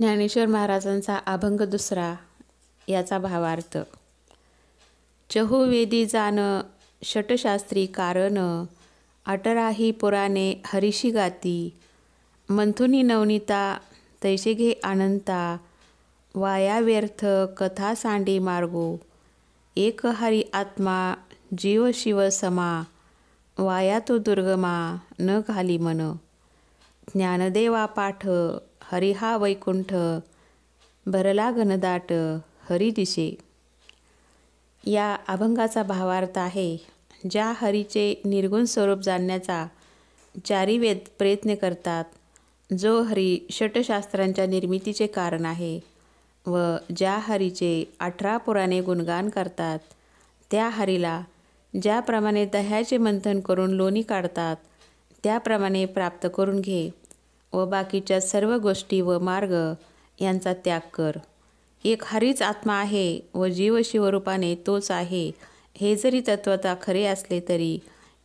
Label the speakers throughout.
Speaker 1: ज्ञानेश्वर महाराजांचा अभंग दुसरा याचा भावार्थ चहुवेदी जाण षटशास्त्री कारण अटराही पुराणे हरिशी गाती मंथुनी नवनीता तैसे घे आनंता वाया व्यर्थ कथा सांडी मार्गो एक हरी आत्मा जीव शिव समा वाया तो दुर्गमा न घाली मन ज्ञानदेवा पाठ हरिहा वैकुंठ भरला घनदाट हरी दिशे या अभंगाचा भावार्थ आहे ज्या हरीचे निर्गुण स्वरूप जाणण्याचा चारी वेद प्रयत्न करतात जो हरी षटशास्त्रांच्या निर्मितीचे कारण आहे व ज्या हरीचे अठरा पुराणे गुणगान करतात त्या हरीला ज्याप्रमाणे दह्याचे मंथन करून लोणी काढतात त्याप्रमाणे प्राप्त करून घे व बाकीच्या सर्व गोष्टी व मार्ग यांचा त्याग कर एक हरीच आत्मा आहे व जीव शिवरूपाने तोच आहे हे जरी तत्वता खरे असले तरी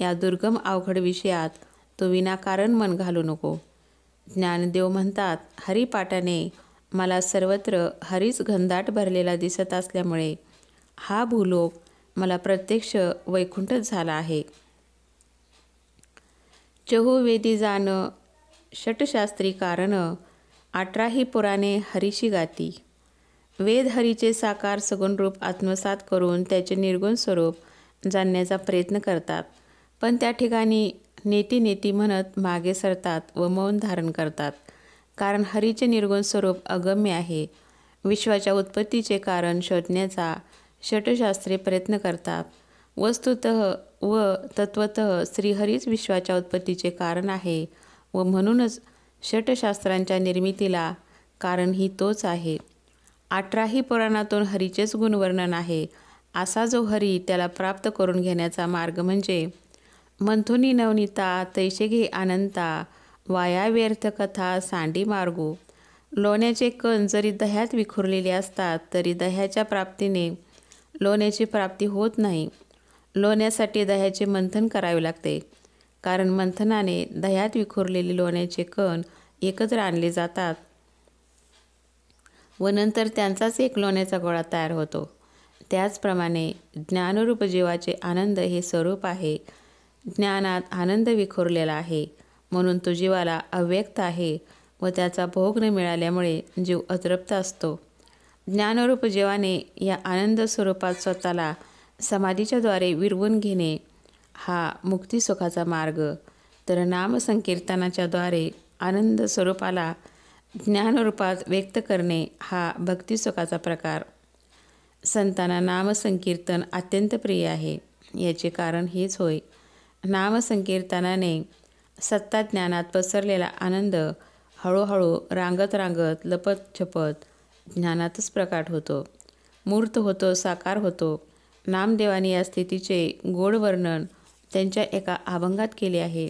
Speaker 1: या दुर्गम अवघड विषयात तो विनाकारण मन घालू नको ज्ञानदेव म्हणतात हरिपाटाने मला सर्वत्र हरीच घनदाट भरलेला दिसत असल्यामुळे हा भूलोक मला प्रत्यक्ष वैकुंठच झाला आहे चहुवेदी जाणं षटशास्त्री कारण अठराही पुराणे हरीशी गाती वेद हरीचे साकार सगुण रूप आत्मसात करून त्याचे निर्गुण स्वरूप जाणण्याचा प्रयत्न करतात पण त्या ठिकाणी नेती नेती म्हणत मागे सरतात व मौन धारण करतात कारण हरीचे निर्गुण स्वरूप अगम्य आहे विश्वाच्या उत्पत्तीचे कारण शोधण्याचा षटशास्त्री प्रयत्न करतात वस्तुत व तत्वत श्रीहरीच विश्वाच्या उत्पत्तीचे कारण आहे व म्हणूनच षटशास्त्रांच्या निर्मितीला कारणही तोच आहे अठराही पुराणातून हरीचेच गुणवर्णन आहे असा जो हरी त्याला प्राप्त करून घेण्याचा मार्ग म्हणजे मंथुनी नवनीता तैसे घे आनंता वाया व्यर्थ कथा सांडी मार्गू लोण्याचे कण जरी दह्यात विखुरलेले असतात तरी दह्याच्या प्राप्तीने लोण्याची प्राप्ती होत नाही लोण्यासाठी दह्याचे मंथन करावे लागते कारण मंथनाने दह्यात विखुरलेले लोण्याचे कण एकत्र आणले जातात व नंतर त्यांचाच एक लोण्याचा गोळा तयार होतो त्याचप्रमाणे ज्ञानरूप जीवाचे आनंद हे स्वरूप आहे ज्ञानात आनंद विखुरलेला आहे म्हणून तो जीवाला अव्यक्त आहे व त्याचा भोग न मिळाल्यामुळे जीव अतृप्त असतो ज्ञानरूप जीवाने या आनंद स्वरूपात स्वतःला समाधीच्याद्वारे विरवून घेणे हा मुक्तिसुखाचा मार्ग तर नामसंकीर्तनाच्याद्वारे आनंद स्वरूपाला ज्ञानरूपात व्यक्त करणे हा भक्तिसुखाचा प्रकार संतांना नामसंकीर्तन अत्यंत प्रिय आहे याचे कारण हेच होय नामसंकीर्तनाने सत्ता ज्ञानात पसरलेला आनंद हळूहळू रांगत रांगत लपत छपत ज्ञानातच प्रकाट होतो मूर्त होतो साकार होतो नामदेवानी या स्थितीचे गोड वर्णन त्यांच्या एका अभंगात केले आहे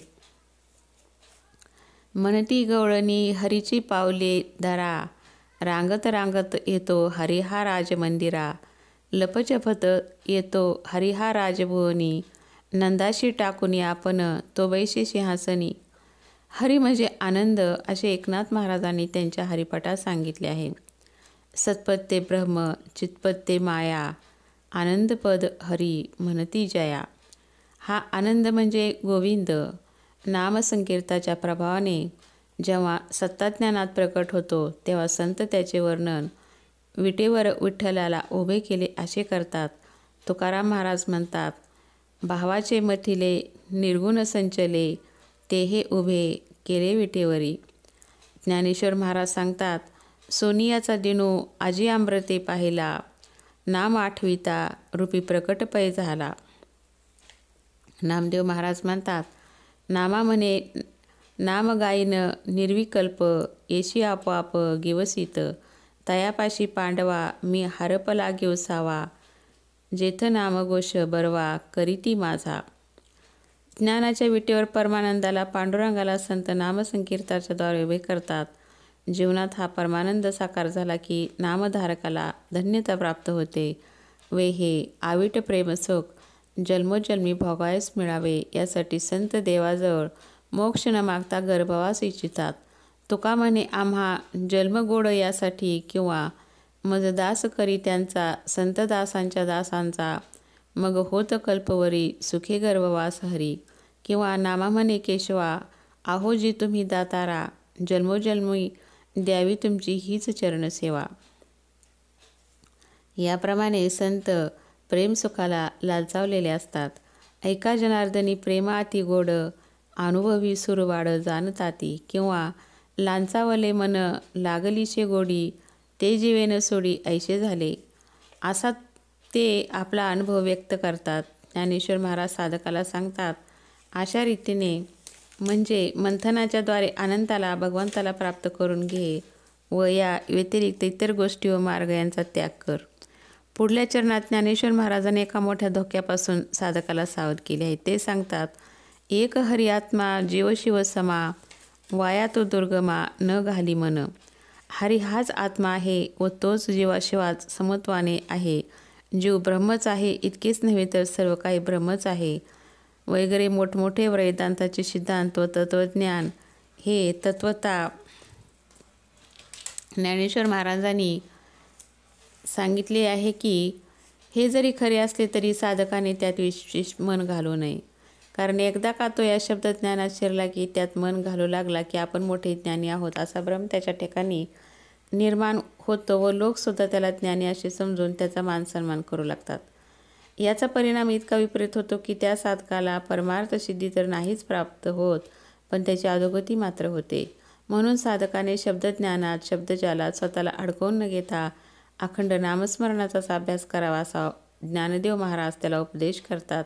Speaker 1: मनती गवळणी हरीची पावले धरा रांगत रांगत येतो हरिहा राज मंदिरा लपचपत येतो हरिहा राजभुवनी नंदाशी टाकूनी आपण तो वैशे सिंहासनी हरी म्हणजे आनंद असे एकनाथ महाराजांनी त्यांच्या हरिपटात सांगितले आहे सतपत्य ब्रह्म चितपत्ते माया आनंदपद हरी म्हणती जया हा आनंद म्हणजे गोविंद नामसंकीर्ताच्या प्रभावाने जेव्हा सत्ताज्ञानात प्रकट होतो तेव्हा संत त्याचे वर्णन विटेवर विठ्ठलाला उभे केले असे करतात तुकाराम महाराज म्हणतात भावाचे मथिले निर्गुण संचले ते हे उभे केले विटेवरी ज्ञानेश्वर महाराज सांगतात सोनियाचा दिनू आजी आम्रते पाहिला नाम आठविता रूपी प्रकट पै झाला नामदेव महाराज म्हणतात नामा म्हणे नामगायीन निर्विकल्प येशी आपोआप गिवसित तयापाशी पांडवा मी हरपला गिवसावा जेथ नामघोष बरवा करीती माझा ज्ञानाच्या विटेवर परमानंदाला पांडुरंगाला संत नामसंकीर्ताच्या द्वारे उभे करतात जीवनात हा परमानंद साकार झाला की नामधारकाला धन्यता प्राप्त होते वे हे आविट प्रेमसोख जन्मोजन्मी भोगायस मिळावे यासाठी संत देवाजवळ मोक्ष न मागता गर्भवास इच्छितात तुका म्हणे आम्हा जन्मगोड यासाठी किंवा मजदास करी त्यांचा संतदासांच्या दासांचा मग होत कल्पवरी सुखे गर्भवास हरी किंवा नामा म्हणे केशवा आहो जी तुम्ही दातारा जन्मोजन्मी द्यावी तुमची हीच चरणसेवा याप्रमाणे संत प्रेमसुखाला लालचावलेले असतात ऐका जनार्दनी प्रेमाती गोड अनुभवी सुरवाड जाणताती किंवा लांचावले मन लागलीचे गोडी ते जीवेनं सोडी ऐसे झाले असा ते आपला अनुभव व्यक्त करतात ज्ञानेश्वर महाराज साधकाला सांगतात अशा रीतीने म्हणजे मंथनाच्याद्वारे अनंताला भगवंताला प्राप्त करून घे व या व्यतिरिक्त इतर गोष्टी व मार्ग यांचा त्याग कर पुढल्या चरणात ज्ञानेश्वर महाराजांनी एका मोठ्या धोक्यापासून साधकाला सावध केले आहे ते सांगतात एक हरी आत्मा शिव समा वाया तो दुर्गमा न घाली मन हरी हाच आत्मा आहे व तोच जीवाशिवाच समत्वाने आहे जीव ब्रह्मच आहे इतकेच नव्हे तर सर्व काही ब्रह्मच आहे वगैरे मोठमोठे वेदांताचे सिद्धांत व तत्त्वज्ञान हे तत्वता ज्ञानेश्वर महाराजांनी सांगितले आहे की हे जरी खरे असले तरी साधकाने त्यात विशेष मन घालू नये कारण एकदा का तो या शब्द ज्ञानात शिरला की त्यात मन घालू लागला की आपण मोठे ज्ञानी आहोत असा भ्रम त्याच्या ठिकाणी निर्माण होतो व लोकसुद्धा त्याला ज्ञानी असे समजून त्याचा मान सन्मान करू लागतात याचा परिणाम इतका विपरीत होतो की त्या साधकाला परमार्थ सिद्धी तर नाहीच प्राप्त होत पण त्याची अधोगती मात्र होते म्हणून साधकाने शब्दज्ञानात शब्दजालात स्वतःला अडकवून न घेता अखंड नामस्मरणाचाच अभ्यास करावा असा ज्ञानदेव महाराज त्याला उपदेश करतात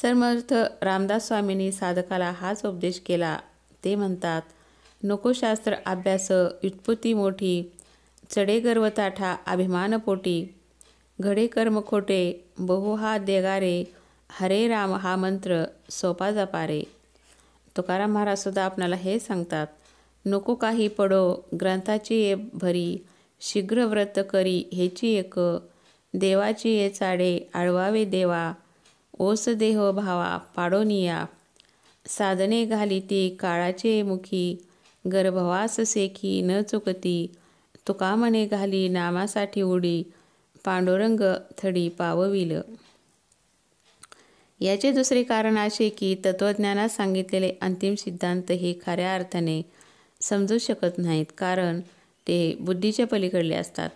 Speaker 1: सर्मर्थ रामदास स्वामींनी साधकाला हाच उपदेश केला ते म्हणतात नको शास्त्र अभ्यास व्युत्पत्ती मोठी चढे गर्वताठा अभिमानपोटी घडे कर्म खोटे बहु हा देगारे हरे राम हा मंत्र सोपा जपारे तुकाराम महाराजसुद्धा आपणाला हे सांगतात नको काही पडो ग्रंथाची भरी शीघ्र व्रत करी हेची एक देवाची ये चाडे आळवावे देवा ओस देह भावा पाडोनिया साधने घाली ती काळाचे मुखी गर्भवास सेखी न चुकती तुका घाली नामासाठी उडी पांडुरंग थडी पावविल याचे दुसरे कारण असे की तत्त्वज्ञानात सांगितलेले अंतिम सिद्धांत हे खऱ्या अर्थाने समजू शकत नाहीत कारण ते बुद्धीच्या पलीकडले असतात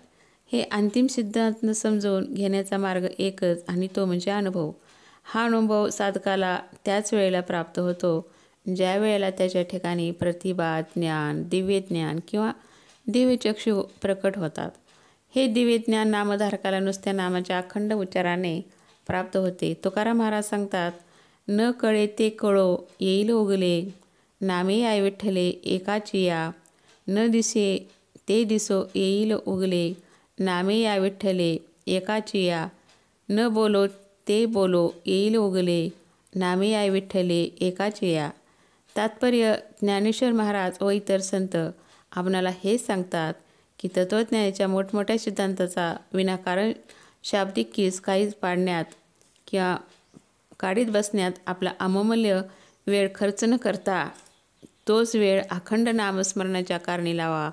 Speaker 1: हे अंतिम सिद्धांत समजवून घेण्याचा मार्ग एकच आणि तो म्हणजे अनुभव हा अनुभव साधकाला त्याच वेळेला प्राप्त होतो ज्या वेळेला त्याच्या ठिकाणी प्रतिभा ज्ञान दिव्य ज्ञान किंवा दिव्यचक्षु प्रकट होतात हे दिव्य ज्ञान नामधारकाला नुसत्या नामाच्या अखंड उच्चाराने प्राप्त होते तुकाराम महाराज सांगतात न कळे ते कळो येईल उगले नामे आई विठ्ठले एकाची या न दिसे ते दिसो येईल उगले नामे या विठ्ठले एकाची या न बोलो ते बोलो येईल उगले नामे या विठ्ठले एकाची या तात्पर्य ज्ञानेश्वर महाराज व इतर संत आपणाला हेच सांगतात की तत्त्वज्ञानाच्या मोठमोठ्या सिद्धांताचा विनाकारण शाब्दिक किस काहीच पाडण्यात किंवा काढीत बसण्यात आपला अमूल्य वेळ खर्च न करता तोच वेळ अखंड नामस्मरणाच्या कारणी लावा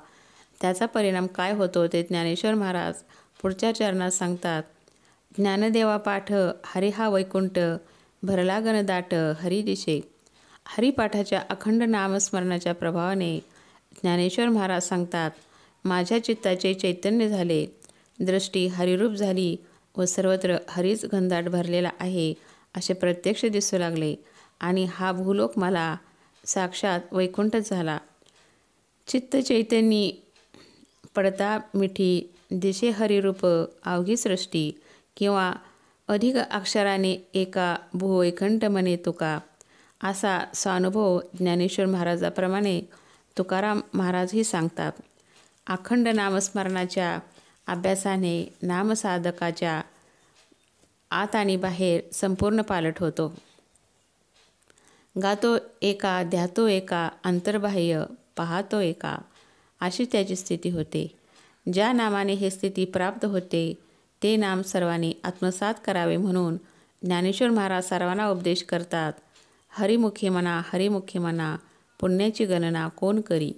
Speaker 1: त्याचा परिणाम काय होतो ते ज्ञानेश्वर महाराज पुढच्या चरणात सांगतात ज्ञानदेवा पाठ हरी हा वैकुंठ भरला गणदाट हरी दिशे हरिपाठाच्या अखंड नामस्मरणाच्या प्रभावाने ज्ञानेश्वर महाराज सांगतात माझ्या चित्ताचे चैतन्य झाले दृष्टी हरिरूप झाली व सर्वत्र हरीच घनदाट भरलेला आहे असे प्रत्यक्ष दिसू लागले आणि हा भूलोक मला साक्षात वैकुंठ झाला चित्त चैतन्य पडता मिठी दिशे हरिरूप अवघी सृष्टी किंवा अधिक अक्षराने एका भुवैकंठ म्हणे तुका असा स्वानुभव ज्ञानेश्वर महाराजाप्रमाणे तुकाराम महाराजही सांगतात अखंड नामस्मरणाच्या अभ्यासाने नामसाधकाच्या आत आणि बाहेर संपूर्ण पालट होतो गातो एका ध्यातो एका अंतर्बाह्य पाहतो एका अशी त्याची स्थिती होते ज्या नामाने हे स्थिती प्राप्त होते ते नाम सर्वांनी आत्मसात करावे म्हणून ज्ञानेश्वर महाराज सर्वांना उपदेश करतात हरिमुखी म्हणा हरिमुखी म्हणा पुण्याची गणना कोण करी